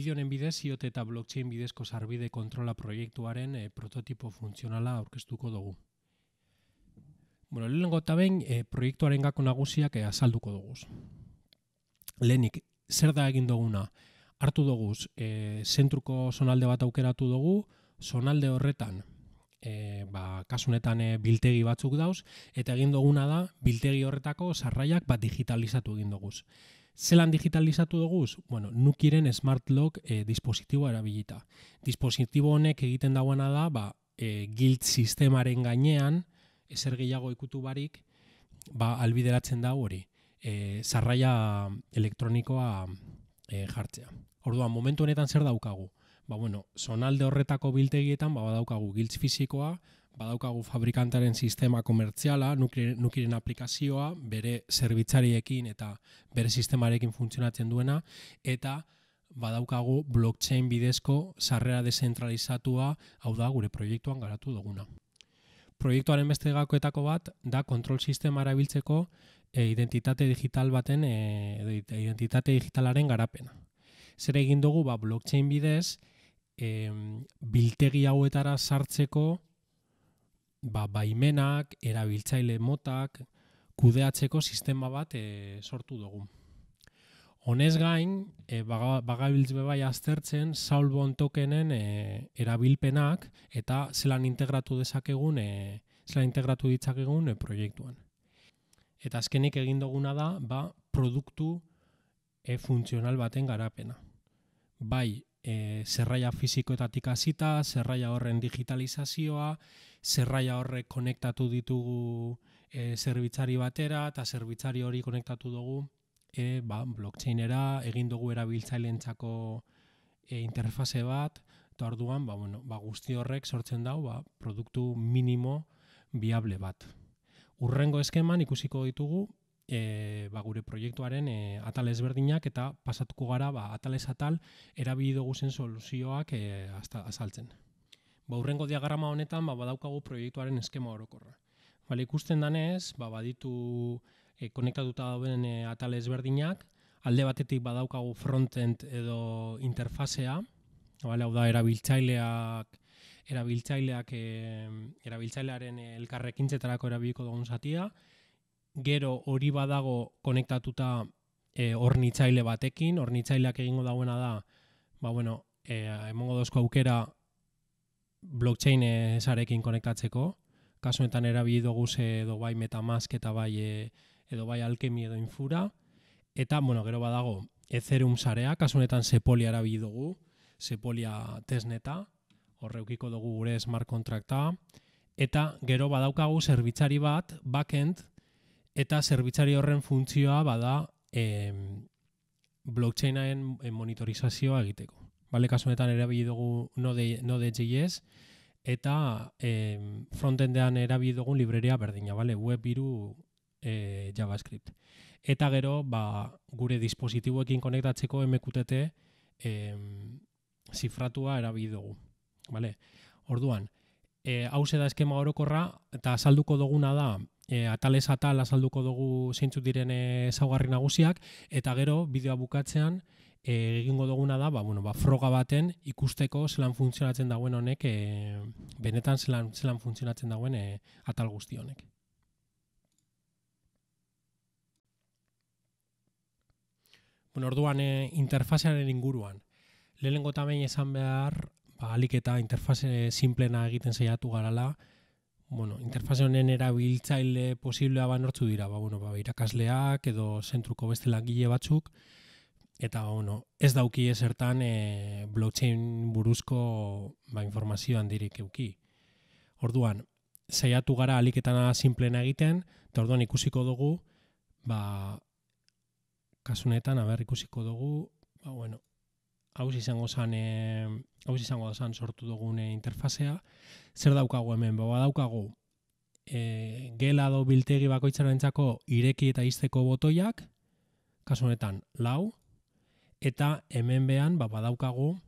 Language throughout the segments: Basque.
honen bidez, IOT eta blockchain bidezko sarbide kontrola proiektuaren eh, prototipo funtzionala aurkeztuko dugu. Bueno, lehenengo eta behin, eh, proiektuaren gako nagusiak eh, azalduko dugu. Lehenik, zer da egin duguna? hartu dugu, e, zentruko zonalde bat aukeratu dugu, zonalde horretan, e, ba, kasunetan e, biltegi batzuk dauz, eta egin duguna da, biltegi horretako sarraiak bat digitalizatu egin duguz. Zelan digitalizatu dugu? Bueno, nukiren smart lock e, eh, dispositibo erabilita. Dispositibo honek egiten dagoena da, ba, e, eh, gilt sistemaren gainean, ezer gehiago ikutu barik, ba, albideratzen da hori, e, eh, zarraia elektronikoa e, jartzea. Orduan, momentu honetan zer daukagu? Ba, bueno, zonalde horretako biltegietan, ba, daukagu giltz fizikoa, badaukagu fabrikantaren sistema komertziala, nukiren aplikazioa, bere zerbitzariekin eta bere sistemarekin funtzionatzen duena, eta badaukagu blockchain bidezko sarrera dezentralizatua, hau da, gure proiektuan garatu duguna. Proiektuaren beste gakoetako bat, da kontrol sistema erabiltzeko eh, identitate digital baten, e, identitate digitalaren garapena. Zer egin dugu, ba, blockchain bidez, biltegi hauetara sartzeko, ba, baimenak, erabiltzaile motak, kudeatzeko sistema bat eh, sortu dugu. Honez gain, e, bai aztertzen Saulbon tokenen eh, erabilpenak eta zelan integratu dezakegun, zelan integratu ditzakegun e, proiektuan. Eta azkenik egin duguna da, ba, produktu e, funtzional baten garapena. Bai, e, zerraia fizikoetatik hasita, zerraia horren digitalizazioa, zerraia horrek konektatu ditugu e, zerbitzari batera eta zerbitzari hori konektatu dugu e, ba, blockchainera egin dugu erabiltzailentzako e, interfase bat eta orduan ba, bueno, ba, guzti horrek sortzen dau ba, produktu minimo viable bat. Urrengo eskeman ikusiko ditugu e, ba, gure proiektuaren e, atal ezberdinak eta pasatuko gara ba, atal ez atal erabili dugu zen soluzioak e, azaltzen. Ba, diagrama honetan ba, badaukagu proiektuaren eskema orokorra. Bale, ikusten danez, ba, baditu e, konektatuta dauden e, atal ezberdinak, alde batetik badaukagu frontend edo interfasea, bale, hau da, erabiltzaileak erabiltzaileak e, erabiltzailearen eh, elkarrekintzetarako erabiliko dugun zatia, gero hori badago konektatuta e, ornitzaile batekin, ornitzaileak egingo dagoena da, ba bueno, e, emongo dozko aukera blockchain e, esarekin konektatzeko, kasu erabili dugu ze edo bai metamask eta bai e, edo bai alkemi edo infura, eta, bueno, gero badago, Ethereum sarea, kasu Sepolia erabili dugu, Sepolia testneta, horreukiko dugu gure smart contracta, eta gero badaukagu zerbitzari bat, backend, eta zerbitzari horren funtzioa bada blockchainen monitorizazioa egiteko bale kasunetan erabili dugu node, node.js eta e, frontendean erabili dugun librerea berdina, bale, web biru e, eh, JavaScript. Eta gero, ba, gure dispositiboekin konektatzeko MQTT e, zifratua erabili dugu. Bale? Orduan, e, eh, hause da eskema orokorra eta salduko duguna da e, eh, atalez atal azalduko dugu zeintzuk diren ezaugarri nagusiak eta gero bideoa bukatzean e, egingo duguna da, ba, bueno, ba, froga baten ikusteko zelan funtzionatzen dagoen honek, e, benetan zelan, zelan funtzionatzen dagoen e, atal guzti honek. Bueno, orduan e, interfasearen inguruan. Lehenengo tamen esan behar, ba, alik eta interfase simplena egiten saiatu garala, bueno, interfase honen erabiltzaile posiblea ba nortzu dira, ba, bueno, ba, irakasleak edo zentruko beste langile batzuk, eta ono, ez dauki ezertan e, blockchain buruzko ba, informazio handirik euki. Orduan, zeiatu gara aliketana simplena egiten, eta orduan ikusiko dugu, ba, kasunetan, aber ikusiko dugu, ba, bueno, hau izango zan, e, eh, hau izango zan sortu dugune eh, interfasea, zer daukagu hemen, ba, daukagu, e, gela do biltegi bakoitzaren txako ireki eta izteko botoiak, kasunetan, lau, eta hemen bean ba, badaukagu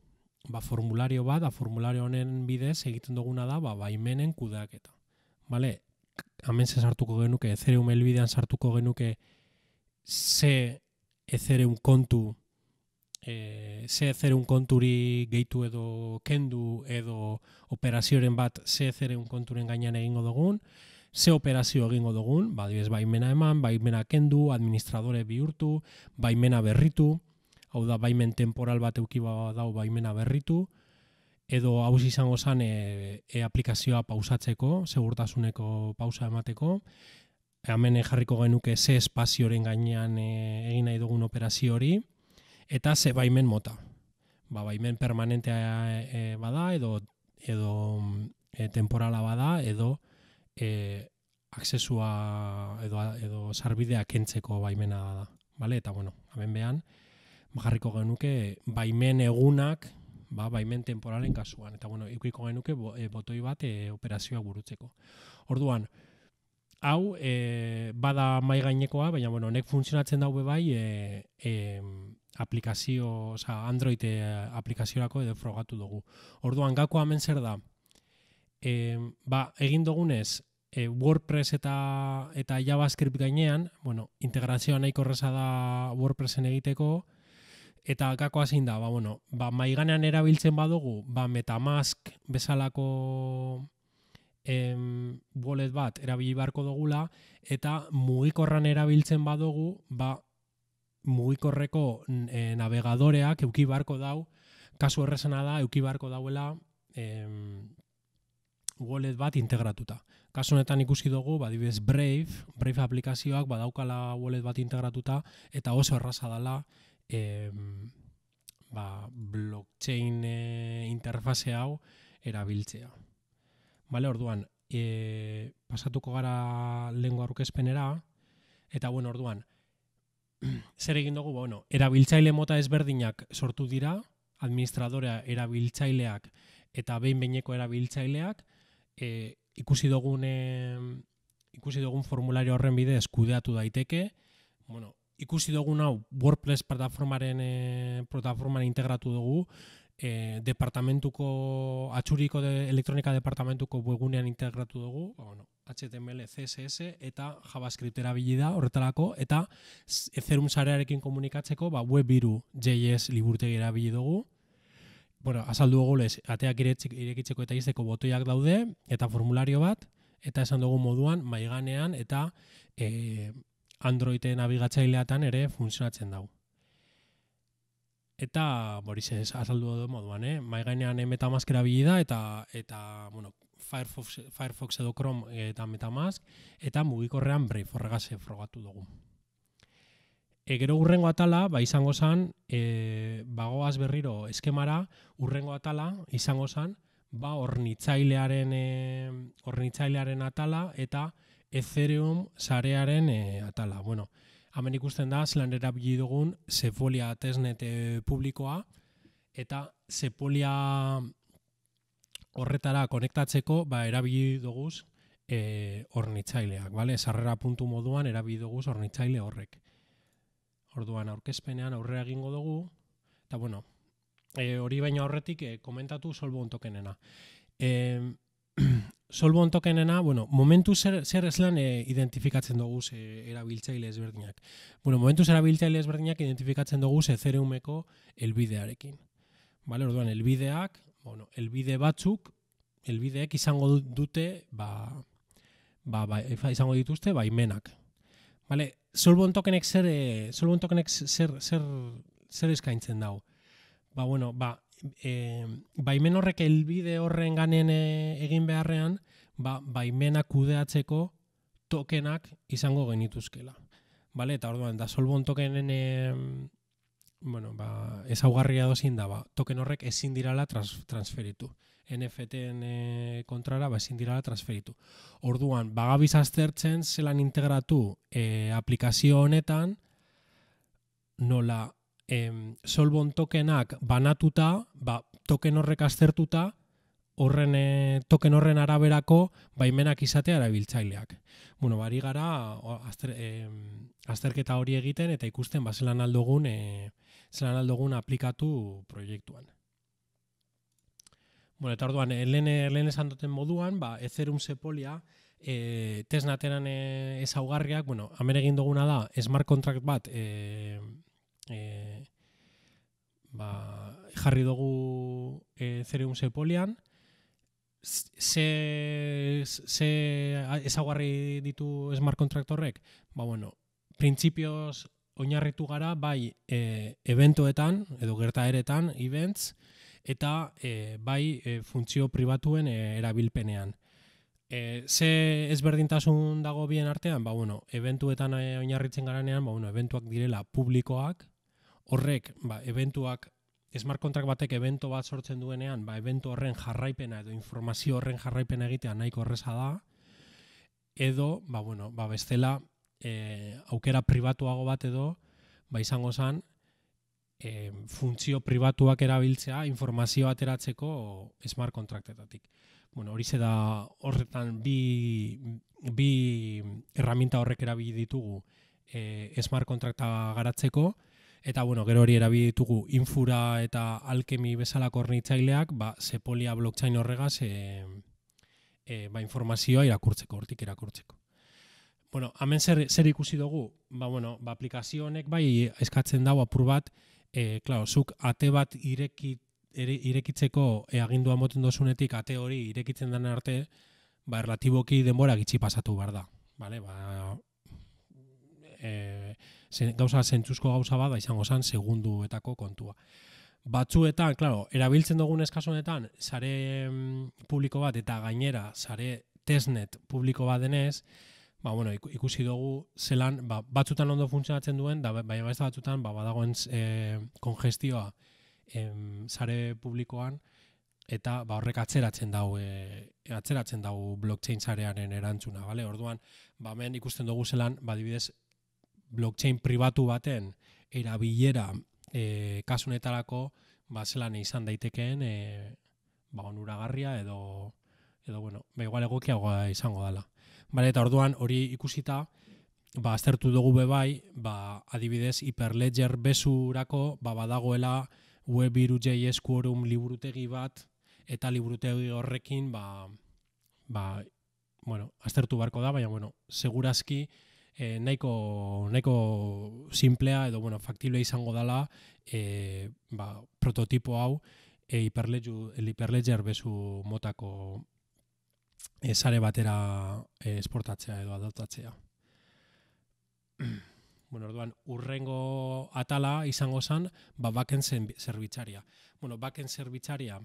ba, formulario bat, da formulario honen bidez egiten duguna da ba, baimenen kudeaketa. Bale, hemen ze sartuko genuke, Ethereum helbidean sartuko genuke ze Ethereum kontu E, ze zereun konturi gehitu edo kendu edo operazioren bat ze zereun konturen gainean egingo dugun, ze operazio egingo dugun, badibes ba, baimena eman, baimena kendu, administradore bihurtu, baimena berritu, hau da baimen temporal bat euki ba dau baimena berritu edo hau izango zen e, e, aplikazioa pausatzeko segurtasuneko pausa emateko hemen jarriko genuke ze espazioren gainean e, egin nahi dugun operazio hori eta ze baimen mota ba baimen permanentea e, bada edo edo temporala bada edo e, aksesua edo edo sarbidea kentzeko baimena da, vale? Eta bueno, hemen bean, jarriko genuke baimen egunak, ba, baimen temporalen kasuan. Eta bueno, ikuiko genuke eh, botoi bat eh, operazioa burutzeko. Orduan, hau eh, bada mai gainekoa, baina bueno, honek funtzionatzen daube bai aplikazio, oza, Android e, aplikaziorako edo frogatu dugu. Orduan, gako hemen zer da? ba, egin dugunez, e, WordPress eta eta JavaScript gainean, bueno, integrazioa nahiko da WordPressen egiteko, eta gakoa zein da, ba, bueno, ba, maiganean erabiltzen badugu, ba, metamask bezalako em, wallet bat erabili barko dugula, eta mugikorran erabiltzen badugu, ba, mugikorreko e, navegadoreak euki barko dau, kasu horrezena da, euki barko dauela em, wallet bat integratuta. Kasu honetan ikusi dugu, ba, Brave, Brave aplikazioak badaukala wallet bat integratuta, eta oso erraza dela e, ba, blockchain e, interfase hau erabiltzea. Bale, orduan, e, pasatuko gara lengua aurkezpenera eta bueno, orduan, zer egin dugu, bueno, erabiltzaile mota ezberdinak sortu dira, administradorea erabiltzaileak eta behin behineko erabiltzaileak, e, ikusi dugun, e, ikusi dugun formulario horren bidez kudeatu daiteke, bueno, ikusi dugu hau WordPress plataformaren e, eh, plataforma integratu dugu e, departamentuko atxuriko elektronika departamentuko webgunean integratu dugu, ba, bueno, HTML, CSS eta JavaScript erabili da horretarako eta Ethereum sarearekin komunikatzeko ba web biru JS liburte erabili dugu. Bueno, azaldu dugu ateak irekitzeko eta izeko botoiak daude eta formulario bat eta esan dugu moduan maiganean eta e, Androiden nabigatzaileatan ere funtzionatzen dau. Eta Boris ez azaldu du moduan, eh? Mai eh, MetaMask erabili da eta eta bueno, Firefox, Firefox edo Chrome eh, eta MetaMask eta mugikorrean Brave horregase eh, frogatu dugu. Egero urrengo atala, ba izango zan, e, bagoaz berriro eskemara, urrengo atala izango zan, ba hornitzailearen e, hornitzailearen atala eta Ethereum sarearen eh, atala. Bueno, hemen ikusten da, zelan erabili dugun, Sepolia testnet eh, publikoa, eta Sepolia horretara konektatzeko, ba, erabili duguz e, eh, ornitzaileak, vale? Sarrera puntu moduan erabili duguz ornitzaile horrek. Orduan, aurkezpenean aurrera egingo dugu, eta bueno, e, hori baino horretik e, komentatu solbon tokenena. E, solbon tokenena, bueno, momentu zer, zer ez lan eh, identifikatzen dugu ze erabiltzaile ezberdinak. Bueno, momentu zer erabiltzaile ezberdinak identifikatzen dugu ze zerumeko elbidearekin. Bale, orduan, elbideak, bueno, elbide batzuk, elbideek izango dute, ba, ba, ba izango dituzte, ba, imenak. Bale, solbon tokenek zer, e, eh, solbon zer eskaintzen dago ba, bueno, ba, e, baimen horrek elbide horren ganen eh, egin beharrean, ba, baimena kudeatzeko tokenak izango genituzkela. Bale, eta orduan, da solbon tokenen e, bueno, ba, ez augarria dozin da, ba, token horrek ezin dirala transferitu. NFTN e, eh, kontrara ba, ezin dirala transferitu. Orduan, bagabiz aztertzen zelan integratu e, aplikazio honetan nola em, solbon tokenak banatuta, ba, token horrek aztertuta, horren eh, token horren araberako baimenak izatea erabiltzaileak. Bueno, bari gara azter, em, azterketa hori egiten eta ikusten ba zelan aldogun eh, zelan aldogun aplikatu proiektuan. Bueno, eta orduan, eh, lehen, lehen esan duten moduan, ba, Ethereum sepolia, e, tesnateran ezaugarriak, bueno, amere egin duguna da, smart contract bat e, e, ba, jarri dugu e, zer egun ze polian, ze, ze ditu esmar kontraktorrek, ba, bueno, prinsipioz oinarritu gara, bai, e, eventoetan, edo gerta eretan, events, eta e, bai, e, funtzio pribatuen e, erabilpenean. E, ze ezberdintasun dago bien artean, ba, bueno, eventuetan oinarritzen garanean, ba, bueno, eventuak direla publikoak, horrek, ba, eventuak, esmar contract batek evento bat sortzen duenean, ba, evento horren jarraipena edo informazio horren jarraipena egitea nahiko horreza da, edo, ba, bueno, ba, bestela, e, aukera pribatuago bat edo, ba, izango zan, E, eh, funtzio pribatuak erabiltzea informazio ateratzeko smart kontraktetatik. Bueno, hori zeda horretan bi, bi erraminta horrek erabili ditugu e, smart kontrakta garatzeko. Eta, bueno, gero hori erabiltugu infura eta alkemi bezalako hornitzaileak, ba, sepolia blockchain horregaz, e, eh, ba, informazioa irakurtzeko, hortik irakurtzeko. Bueno, hemen zer, zer ikusi dugu, ba, bueno, ba, aplikazio honek bai eskatzen dago apur bat, e, eh, klar, zuk ate bat ireki, irekitzeko eagindua eh, moten dosunetik ate hori irekitzen den arte, ba, erlatiboki denbora gitxi pasatu behar da. Vale, ba, e, zen, gauza zentzuzko gauza bat, ba, izango zen segunduetako kontua. Batzuetan, claro, erabiltzen dugun eskasunetan, sare mm, publiko bat eta gainera zare testnet publiko bat denez, ba, bueno, ikusi dugu zelan, ba, batzutan ondo funtzionatzen duen, da, baina bai, beste batzutan, ba, badagoen e, eh, kongestioa em, sare publikoan, eta ba, horrek atzeratzen dau, e, atzeratzen dau blockchain sarearen erantzuna, bale? Orduan, ba, men ikusten dugu zelan, ba, dibidez, blockchain pribatu baten erabilera e, kasunetarako ba zelan izan daitekeen e, ba onuragarria edo edo bueno, ba igual egokiagoa izango dala. Bale, eta orduan hori ikusita ba aztertu dugu be bai, ba, adibidez Hyperledger besurako ba badagoela web 3 quorum liburutegi bat eta liburutegi horrekin ba, ba bueno, aztertu beharko da, baina bueno, segurazki e, nahiko, nahiko simplea edo bueno, izango dala e, ba, prototipo hau e, hiperledger bezu motako e, sare batera esportatzea edo adotatzea. bueno, orduan, urrengo atala izango zen, ba, baken zerbitzaria. Bueno, baken zerbitzaria,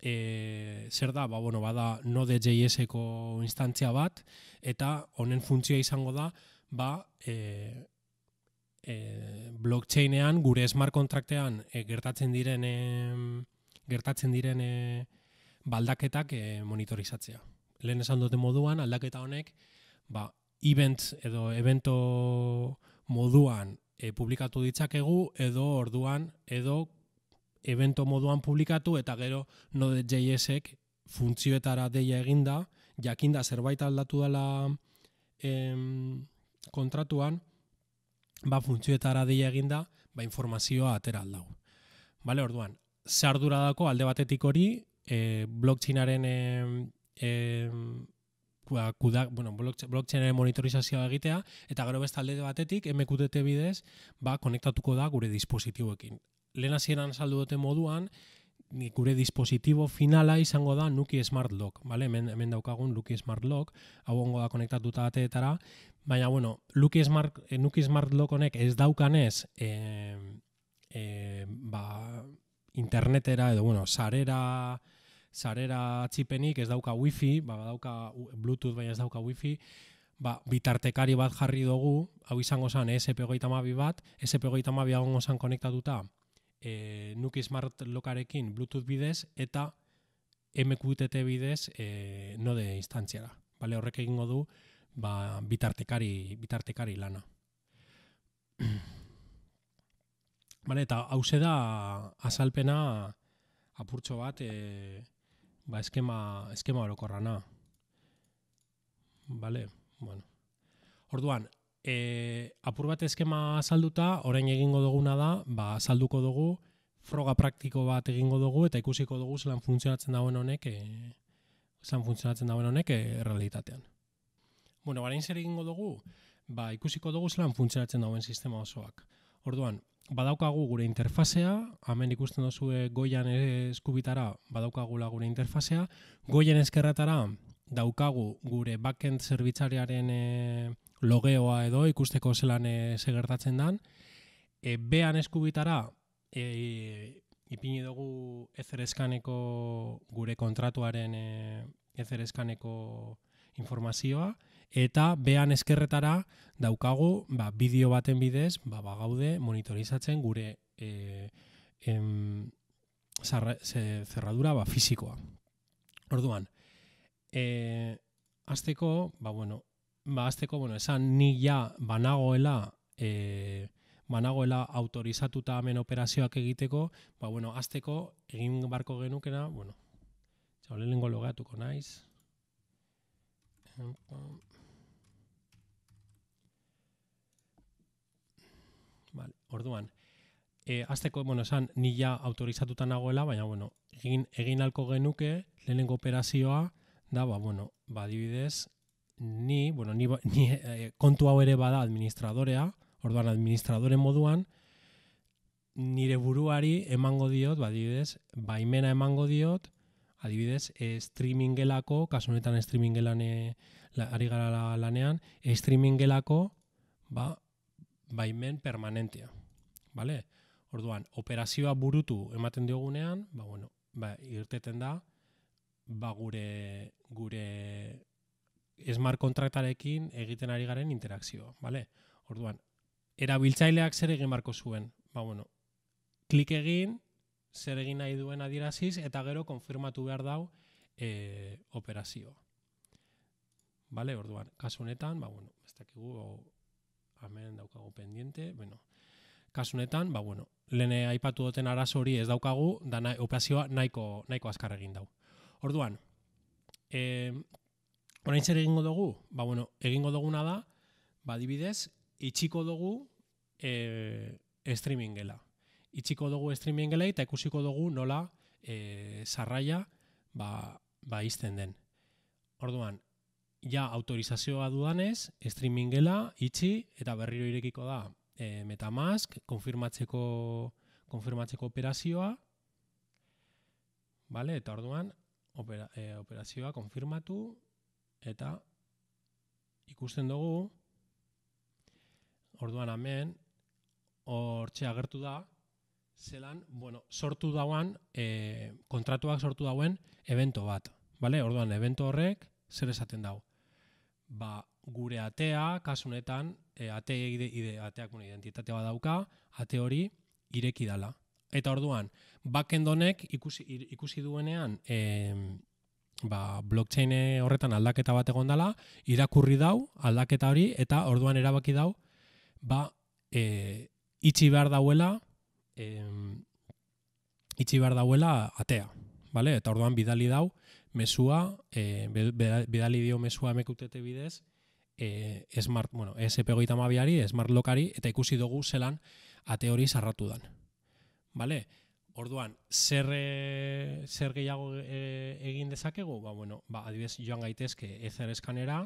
e, zer da, ba, bueno, bada Node.js-eko instantzia bat, eta honen funtzioa izango da, ba, e, e, blockchainean gure smart kontraktean eh, gertatzen diren e, gertatzen diren e, baldaketak e, monitorizatzea. Lehen esan dute moduan aldaketa honek ba, event edo evento moduan e, publikatu ditzakegu edo orduan edo evento moduan publikatu eta gero no ek JSek funtzioetara deia eginda jakinda zerbait aldatu dela em, kontratuan ba funtzioetara dei eginda ba informazioa atera aldau. Bale, orduan, ze dako alde batetik hori, eh blockchainaren eh eh ba, bueno, blockchainaren monitorizazioa egitea eta gero beste alde batetik MQTT bidez ba konektatuko da gure dispositiboekin. Lehen hasieran saldu dute moduan, gure dispositibo finala izango da Nuki Smart Lock, bale? Hemen, daukagun Nuki Smart Lock, hau ongo da konektatuta bateetara. baina, bueno, Nuki Smart, eh, Nuki Smart Lock honek ez daukanez e, e, ba, internetera edo, bueno, sarera sarera txipenik, ez dauka wifi, ba, dauka bluetooth, baina ez dauka wifi, ba, bitartekari bat jarri dugu, hau izango zan, ESP goita bat, SP goita mabi hau zan konektatuta, e, Nuki Smart Lokarekin Bluetooth bidez eta MQTT bidez e, node instantziara. Bale, horrek egingo du ba, bitartekari, bitartekari lana. Bale, eta hause da azalpena apurtxo bat e, ba, eskema, eskema orokorrana. Bale, bueno. Orduan, e, apur bat eskema salduta, orain egingo duguna da, ba, salduko dugu, froga praktiko bat egingo dugu, eta ikusiko dugu zelan funtzionatzen dauen honek, e, zelan funtzionatzen dauen honek e, realitatean. Bueno, barain zer egingo dugu, ba, ikusiko dugu zelan funtzionatzen dauen sistema osoak. Orduan, badaukagu gure interfasea, hemen ikusten duzu goian eskubitara badaukagu gure interfasea, goian eskerratara daukagu gure backend zerbitzariaren e, logeoa edo ikusteko zelan e, ze gertatzen dan. E, bean eskubitara e, e, ipini dugu ezerezkaneko gure kontratuaren e, ezerezkaneko informazioa eta bean eskerretara daukagu ba, bideo baten bidez ba, ba gaude monitorizatzen gure e, em, zarra, ze, zerradura ba, fisikoa. Orduan, e, azteko, ba, bueno, ba, azteko, bueno, esan ni ja banagoela, e, banagoela autorizatuta hemen operazioak egiteko, ba, bueno, azteko egin barko genukena, bueno, txau, lehenengo logeatuko naiz. Vale, orduan, e, azteko, bueno, esan, ni ja autorizatuta nagoela, baina, bueno, egin, egin alko genuke, lehenengo operazioa, da, ba, bueno, ba, dibidez, Ni, bueno, ni ni eh, kontu hau ere bada administradorea, orduan administradore moduan nire buruari emango diot, adibidez, baimena emango diot, adibidez, eh, streamingelako, kasu honetan streamingelan eh, ari gara lanean, streamingelako ba baimen permanentea. ¿Vale? Orduan operazioa burutu ematen diogunean, ba bueno, ba irteten da ba gure gure smart kontraktarekin egiten ari garen interakzio, bale? Orduan, erabiltzaileak zer egin marko zuen? Ba, bueno, klik egin, zer egin nahi duen adieraziz, eta gero konfirmatu behar dau e, operazio. Bale, orduan, kasunetan, ba, bueno, ez dakigu, hamen daukagu pendiente, bueno, kasunetan, ba, bueno, lehen aipatu duten arazo hori ez daukagu, da operazioa nahiko, nahiko azkar egin dau. Orduan, e, Horain zer egingo dugu? Ba, bueno, egingo duguna da, ba, dibidez, itxiko dugu e, streamingela. Itxiko dugu streamingela eta ikusiko dugu nola e, zarraia ba, ba izten den. Orduan, ja autorizazioa dudanez, streamingela itxi eta berriro irekiko da e, metamask, konfirmatzeko, konfirmatzeko operazioa, vale? eta orduan, opera, e, operazioa konfirmatu, eta ikusten dugu orduan hemen hortxe agertu da zelan, bueno, sortu dauan e, eh, kontratuak sortu dauen evento bat, bale? Orduan, evento horrek zer esaten dau? Ba, gure atea, kasunetan, e, eh, ate ide, ateak identitatea badauka, ate hori ireki dala. Eta orduan, bakendonek ikusi, ikusi duenean, e, ba, blockchain horretan aldaketa bat egon dela, irakurri dau, aldaketa hori, eta orduan erabaki dau, ba, e, itxi behar dauela, e, itxi behar dauela atea. bale? Eta orduan bidali dau, mesua, e, bidali dio mesua emekutete bidez, e, smart, bueno, SP goita mabiari, smart lokari, eta ikusi dugu zelan ate hori sarratu dan. Orduan, zer, eh, zer gehiago eh, egin dezakegu? Ba, bueno, ba, adibidez, joan gaitezke ezer eskanera,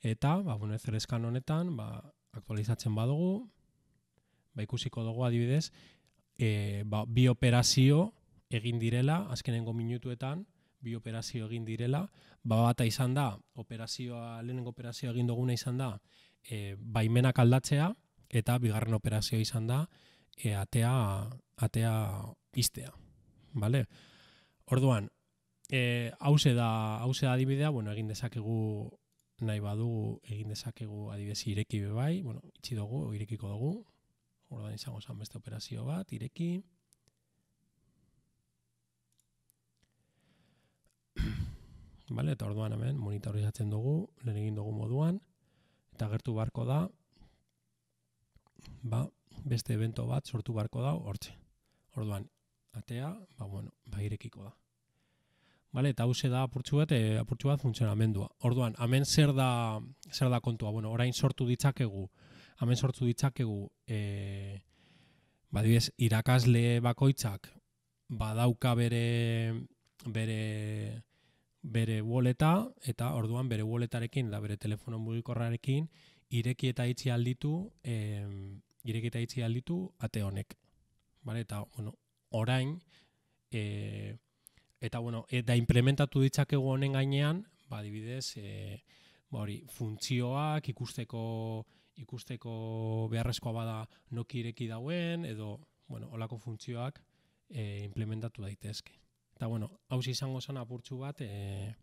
eta, ba, bueno, ezer eskan honetan, ba, aktualizatzen badugu, ba, ikusiko dugu adibidez, e, ba, bi operazio egin direla, azkenengo minutuetan, bi operazio egin direla, ba, bata izan da, operazioa, lehenengo operazioa egin duguna izan da, e, baimenak aldatzea, eta bigarren operazioa izan da, e, atea, atea iztea. Bale? Orduan, e, hause da, hause da adibidea, bueno, egin dezakegu nahi badugu, egin dezakegu adibidez ireki bebai, bueno, itxi dugu, irekiko dugu, orduan izango zan beste operazio bat, ireki, Bale, eta orduan hemen monitorizatzen dugu, lehen egin dugu moduan, eta gertu beharko da, ba, beste evento bat sortu barko da hortze. Orduan, atea, ba, bueno, ba, irekiko da. Vale, eta ze da apurtxu bat, e, apurtxu bat funtzionamendua. Orduan, hemen zer da, zer da kontua? Bueno, orain sortu ditzakegu, hemen sortu ditzakegu, e, ba, irakasle bakoitzak, badauka bere, bere, bere woleta, eta orduan bere woletarekin, da bere telefonon mugikorrarekin, ireki eta itzi alditu, eh, irekita itzi alditu ate honek. Bale, eta, bueno, orain, e, eta, bueno, eta implementatu ditzakegu honen gainean, ba, dibidez, e, eh, ba, hori, funtzioak ikusteko ikusteko beharrezkoa bada noki ireki dauen, edo, bueno, olako funtzioak e, implementatu daitezke. Eta, bueno, hauz izango zen apurtzu bat, e,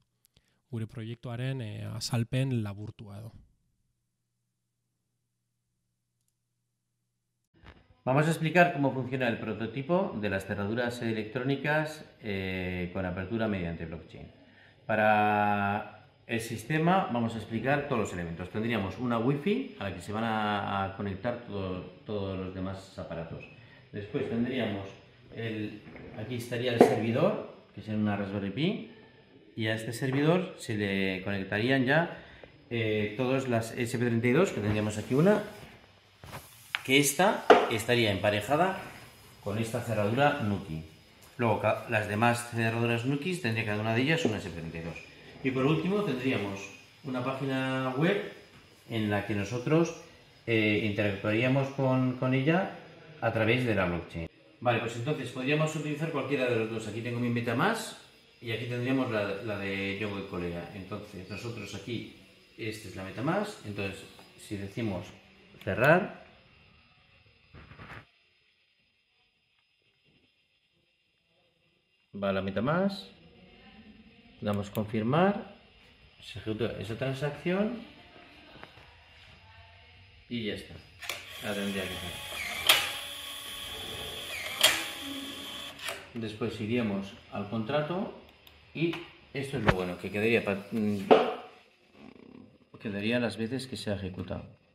gure proiektuaren e, azalpen laburtua edo. Vamos a explicar cómo funciona el prototipo de las cerraduras electrónicas eh, con apertura mediante blockchain. Para el sistema vamos a explicar todos los elementos. Tendríamos una Wi-Fi a la que se van a, conectar todos los demás aparatos. Después tendríamos, el, aquí estaría el servidor, que es en una Raspberry Pi, y a este servidor se le conectarían ya eh, todas las SP32, que tendríamos aquí una, que esta estaría emparejada con esta cerradura Nuki. Luego las demás cerraduras Nuki tendría cada una de ellas una S32. Y por último tendríamos una página web en la que nosotros eh, interactuaríamos con, ella a través de la blockchain. Vale, pues entonces podríamos utilizar cualquiera de los dos. Aquí tengo mi meta más y aquí tendríamos la, de Yogo y colega. Entonces nosotros aquí, esta es la meta más. Entonces si decimos cerrar, va la mitad más, damos confirmar, se ejecuta esa transacción y ya está. Ahora tendría que Después iríamos al contrato y esto es lo bueno, que quedaría, mm, quedaría las veces que se ha ejecutado.